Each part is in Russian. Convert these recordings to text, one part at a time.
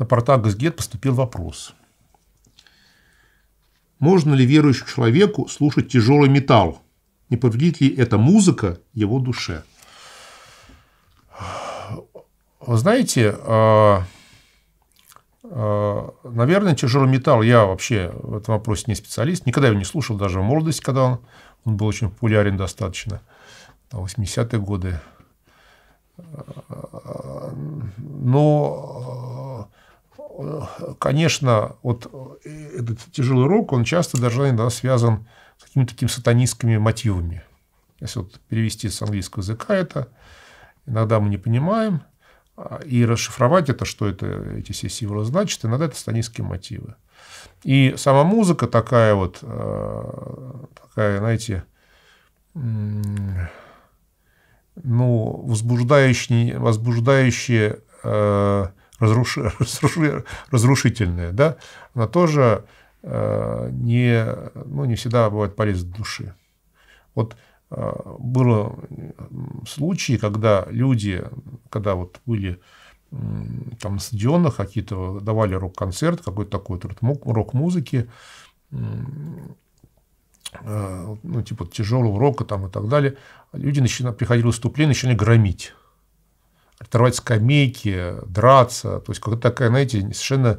на Партагас-Гет поступил вопрос. Можно ли верующему человеку слушать тяжелый металл? Не повредит ли эта музыка его душе? Вы знаете, а, а, наверное, тяжелый металл, я вообще в этом вопросе не специалист, никогда его не слушал, даже в молодости, когда он, он был очень популярен достаточно, 80-е годы. А, но конечно, вот э, этот тяжелый рок, он часто даже иногда связан с какими-то такими сатанистскими мотивами. Если вот перевести с английского языка это, иногда мы не понимаем, а, и расшифровать это, что это, эти все символы значат, иногда это сатанистские мотивы. И сама музыка такая вот, э, такая, знаете, ну, возбуждающая, возбуждающая э, разруш... разрушительная, да, она тоже э, не, ну, не всегда бывает полезна души. Вот э, было случаи, когда люди, когда вот были там на стадионах какие-то, давали рок-концерт, какой-то такой вот рок-музыки, э, ну, типа тяжелого рока там и так далее, люди начинали, приходили в выступление, начинали громить рвать скамейки, драться. То есть какая-то такая, знаете, совершенно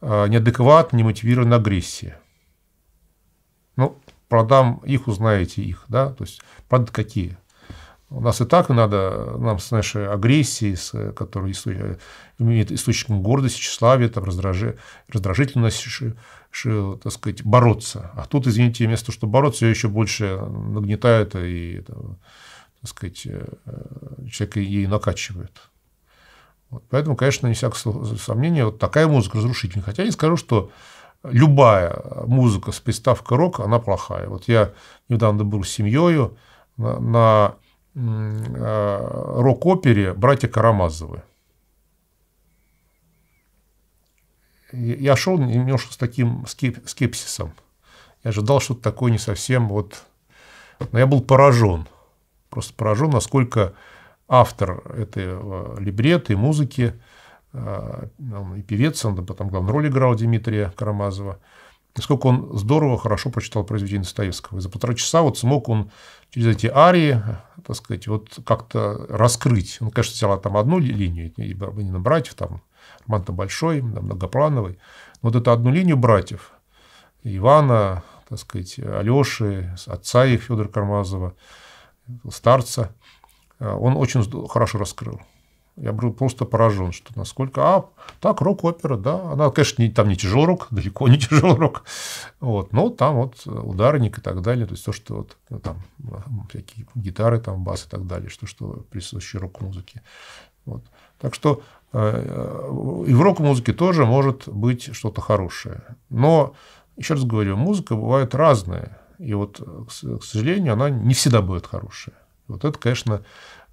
а, неадекватная, немотивированная агрессия. Ну, продам их, узнаете их, да, то есть продать какие. У нас и так надо, нам с нашей агрессией, с, которая имеет источником гордости, тщеславия, там, раздражи, раздражительности, так сказать, бороться. А тут, извините, вместо того, чтобы бороться, ее еще больше нагнетают и там, так сказать, э, э, человек ей накачивает. Вот. Поэтому, конечно, не всякого сомнения, вот такая музыка разрушительная. Хотя я не скажу, что любая музыка с приставкой рок, она плохая. Вот я недавно был с семьей на, на э, рок-опере «Братья Карамазовы». Я шел немножко с таким скеп скепсисом. Я ожидал что-то такое не совсем вот... Но я был поражен – просто поражен, насколько автор этой э, либрета музыки, э, он и певец, он потом главную роль играл Дмитрия Карамазова, насколько он здорово, хорошо прочитал произведение Достоевского. И за полтора часа вот смог он через эти арии, так сказать, вот как-то раскрыть. Он, ну, конечно, взял там одну линию, и Барбанина братьев, там Роман-то большой, многоплановый. Но вот эту одну линию братьев, Ивана, так сказать, Алёши, отца их Федора Кармазова, старца, э, он очень хорошо раскрыл. Я был просто поражен, что насколько... А, так, рок-опера, да. Она, конечно, не, там не тяжелый рок, далеко не тяжелый рок. Вот, но там вот ударник и так далее. То есть, то, что вот, ну, там всякие гитары, там бас и так далее, что, что присуще рок-музыке. Вот. Так что э, э, и в рок-музыке тоже может быть что-то хорошее. Но, еще раз говорю, музыка бывает разная. И вот, э, к сожалению, она не всегда будет хорошая. Вот это, конечно,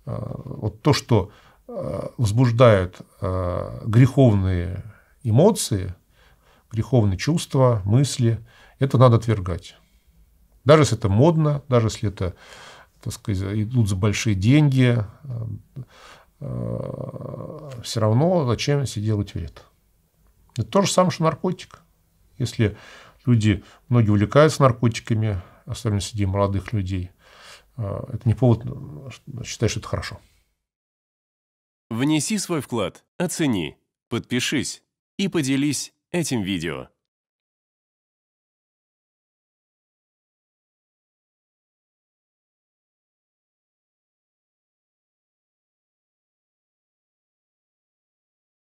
э, вот то, что э, возбуждает греховные эмоции, греховные чувства, мысли, это надо отвергать. Даже если это модно, даже если это, так сказать, идут за большие деньги, все равно зачем себе делать вред. Это то же самое, что наркотик. Если люди, многие увлекаются наркотиками, особенно среди молодых людей. А, это не повод ну, считать, что это хорошо. Внеси свой вклад, оцени, подпишись и поделись этим видео.